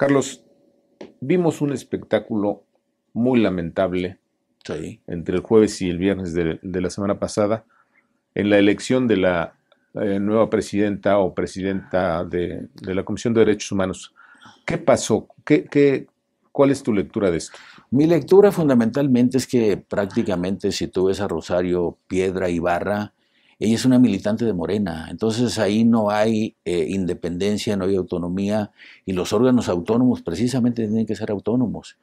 Carlos, vimos un espectáculo muy lamentable entre el jueves y el viernes de, la semana pasada en la elección de la eh, nueva presidenta o presidenta de, la Comisión de Derechos Humanos. ¿Qué pasó? ¿Qué, qué, pasó cuál es tu lectura de esto? Mi lectura fundamentalmente es que prácticamente si tú ves a Rosario Piedra Ibarra, ella es una militante de Morena, entonces ahí no hay eh, independencia, no hay autonomía y los órganos autónomos precisamente tienen que ser autónomos.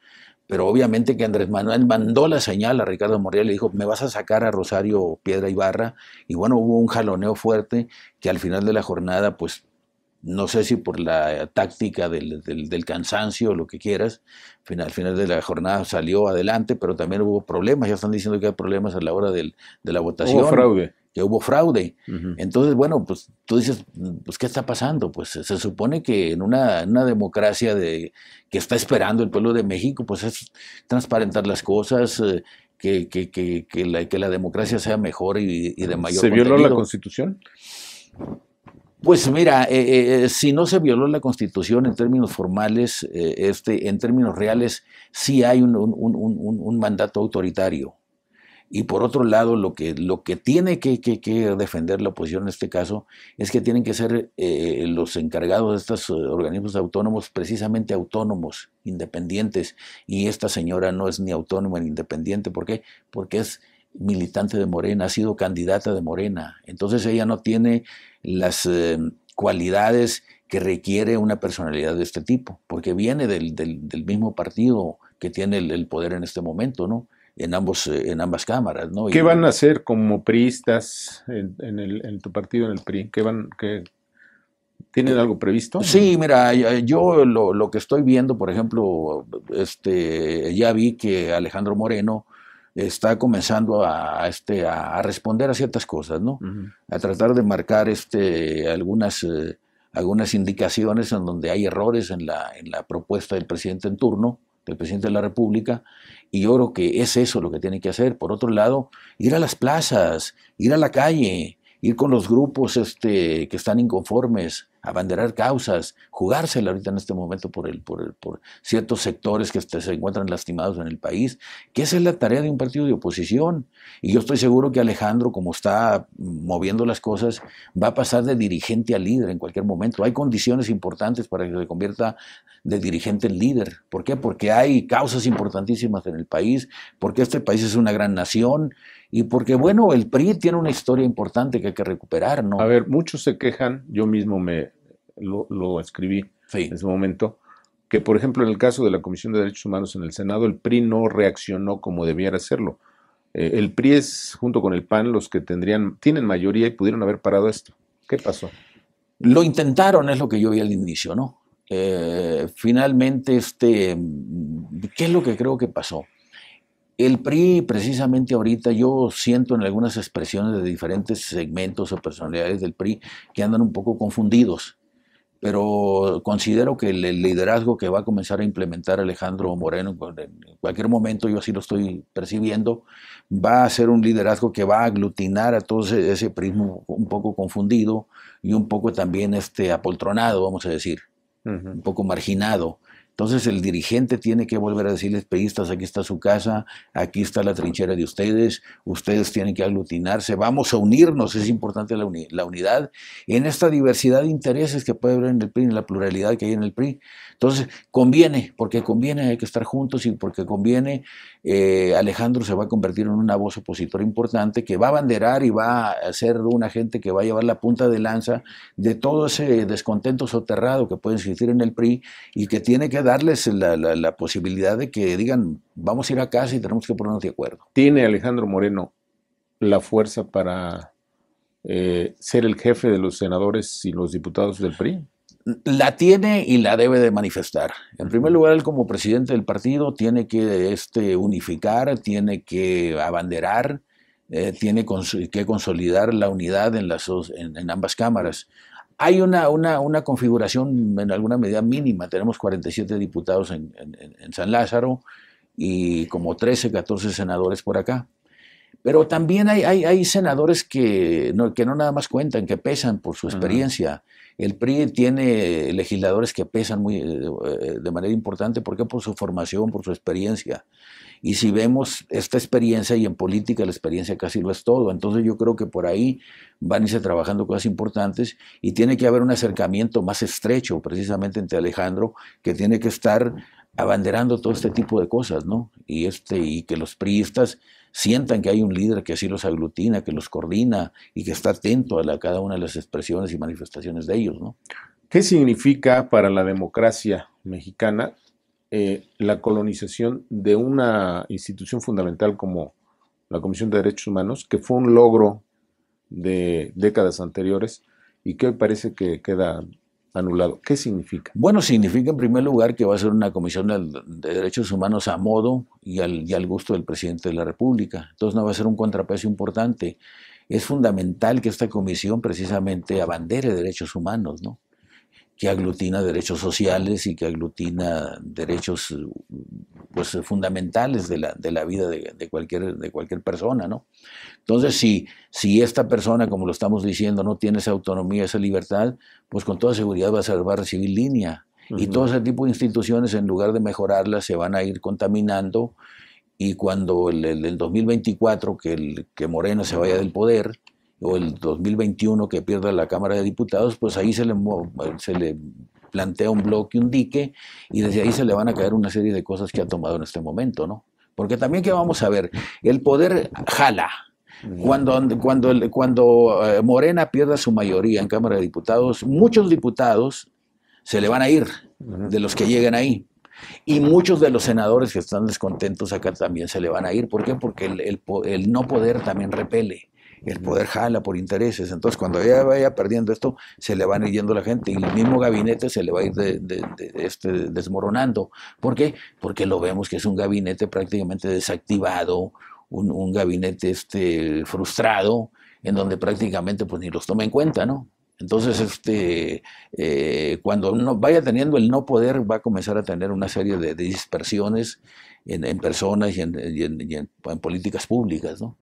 Pero obviamente que Andrés Manuel mandó la señal a Ricardo Monreal y le dijo, me vas a sacar a Rosario Piedra Ibarra. Y bueno, hubo un jaloneo fuerte que al final de la jornada, pues no sé si por la táctica del, del, cansancio o lo que quieras, al final de la jornada salió adelante, pero también hubo problemas, ya están diciendo que hay problemas a la hora del, de la votación. Hubo fraude que hubo fraude. Entonces, bueno, pues tú dices, pues ¿qué está pasando? Pues se supone que en una, democracia de, que está esperando el pueblo de México, pues es transparentar las cosas, eh, que, que, la, democracia sea mejor y, de mayor ¿Se violó la Constitución? Pues mira, eh, eh, si no se violó la Constitución en términos formales, este, en términos reales, sí hay un mandato autoritario. Y por otro lado, lo que, lo que tiene que, que, defender la oposición en este caso es que tienen que ser eh, los encargados de estos eh, organismos autónomos precisamente autónomos, independientes. Y esta señora no es ni autónoma ni independiente. ¿Por qué? Porque es militante de Morena, ha sido candidata de Morena. Entonces ella no tiene las eh, cualidades que requiere una personalidad de este tipo, porque viene del, del, mismo partido que tiene el poder en este momento, ¿no? en, ambos, eh, en ambas cámaras. ¿Qué van a hacer como priistas en, tu partido, en el PRI? ¿Qué van, ¿Tienen eh, algo previsto? Sí, mira, eh, yo lo, lo, que estoy viendo, por ejemplo, este, ya vi que Alejandro Moreno está comenzando a, este, a responder a ciertas cosas, ¿no? A tratar de marcar este, algunas, algunas indicaciones en donde hay errores en la, en la propuesta del presidente en turno el presidente de la República, y yo creo que es eso lo que tiene que hacer. Por otro lado, ir a las plazas, ir a la calle, ir con los grupos este, que están inconformes, abanderar causas, jugársela ahorita en este momento por, el, por, por ciertos sectores que se encuentran lastimados en el país, que esa es la tarea de un partido de oposición. Y yo estoy seguro que Alejandro, como está moviendo las cosas, va a pasar de dirigente a líder en cualquier momento. Hay condiciones importantes para que se convierta de dirigente en líder. ¿Por qué? Porque hay causas importantísimas en el país, porque este país es una gran nación y porque, bueno, el PRI tiene una historia importante que hay que recuperar, ¿no? A ver, muchos se quejan, yo mismo me lo, escribí en ese momento, que por ejemplo en el caso de la Comisión de Derechos Humanos en el Senado, el PRI no reaccionó como debiera hacerlo. Eh, el PRI es, junto con el PAN, los que tendrían, tienen mayoría y pudieron haber parado esto. ¿Qué pasó? Lo intentaron, es lo que yo vi al inicio, ¿no? Eh, finalmente, este, ¿qué es lo que creo que pasó? El PRI, precisamente ahorita, yo siento en algunas expresiones de diferentes segmentos o personalidades del PRI que andan un poco confundidos pero considero que el, liderazgo que va a comenzar a implementar Alejandro Moreno en cualquier momento, yo así lo estoy percibiendo, va a ser un liderazgo que va a aglutinar a todo e-, ese prismo un poco confundido y un poco también este apoltronado, vamos a decir, un poco marginado entonces el dirigente tiene que volver a decirles, peístas, aquí está su casa, aquí está la trinchera de ustedes, ustedes tienen que aglutinarse, vamos a unirnos, es importante la, la unidad en esta diversidad de intereses que puede haber en el PRI, en la pluralidad que hay en el PRI. Entonces conviene, porque conviene, hay que estar juntos y porque conviene, eh, Alejandro se va a convertir en una voz opositora importante que va a banderar y va a ser una gente que va a llevar la punta de lanza de todo ese descontento soterrado que puede existir en el PRI y que tiene que darles la, posibilidad de que digan, vamos a ir a casa y tenemos que ponernos de acuerdo. ¿Tiene Alejandro Moreno la fuerza para eh, ser el jefe de los senadores y los diputados del PRI? La tiene y la debe de manifestar. En primer lugar, él como presidente del partido tiene que este, unificar, tiene que abanderar, eh, tiene que consolidar la unidad en, las, en, en ambas cámaras. Hay una, una, configuración en alguna medida mínima. Tenemos 47 diputados en, San Lázaro y como 13, 14 senadores por acá. Pero también hay, hay, senadores que no, que no nada más cuentan, que pesan por su experiencia. El PRI tiene legisladores que pesan muy, eh, de manera importante. ¿Por qué? Por su formación, por su experiencia. Y si vemos esta experiencia, y en política la experiencia casi lo es todo, entonces yo creo que por ahí van a irse trabajando cosas importantes y tiene que haber un acercamiento más estrecho precisamente entre Alejandro, que tiene que estar abanderando todo este tipo de cosas, ¿no? Y, este, y que los priistas sientan que hay un líder que así los aglutina, que los coordina y que está atento a cada una de las expresiones y manifestaciones de ellos, ¿no? ¿Qué significa para la democracia mexicana eh, la colonización de una institución fundamental como la Comisión de Derechos Humanos, que fue un logro de décadas anteriores y que hoy parece que queda anulado. ¿Qué significa? Bueno, significa en primer lugar que va a ser una comisión de derechos humanos a modo y al, gusto del presidente de la República. Entonces no va a ser un contrapeso importante. Es fundamental que esta comisión precisamente abandere derechos humanos, ¿no? que aglutina derechos sociales y que aglutina derechos pues, fundamentales de la, vida de, cualquier, de cualquier persona. ¿no? Entonces, si, si esta persona, como lo estamos diciendo, no tiene esa autonomía, esa libertad, pues con toda seguridad va a, salvar va recibir línea. Y todo ese tipo de instituciones, en lugar de mejorarlas, se van a ir contaminando. Y cuando el, el, 2024, que, el, que Moreno se vaya del poder, o el 2021 que pierda la Cámara de Diputados, pues ahí se le, se le plantea un bloque, un dique, y desde ahí se le van a caer una serie de cosas que ha tomado en este momento, ¿no? Porque también ¿qué vamos a ver, el poder jala. Cuando, cuando, cuando eh, Morena pierda su mayoría en Cámara de Diputados, muchos diputados se le van a ir de los que lleguen ahí. Y muchos de los senadores que están descontentos acá también se le van a ir. ¿Por qué? Porque el no poder también repele el poder jala por intereses. Entonces, cuando ella vaya perdiendo esto, se le van yendo la gente y el mismo gabinete se le va a ir este, desmoronando. ¿Por qué? Porque lo vemos que es un gabinete prácticamente desactivado, un, gabinete este, frustrado, en donde prácticamente pues, ni los toma en cuenta, ¿no? Entonces, este, eh, cuando uno vaya teniendo el no poder, va a comenzar a tener una serie de, dispersiones en, personas y en políticas públicas, ¿no?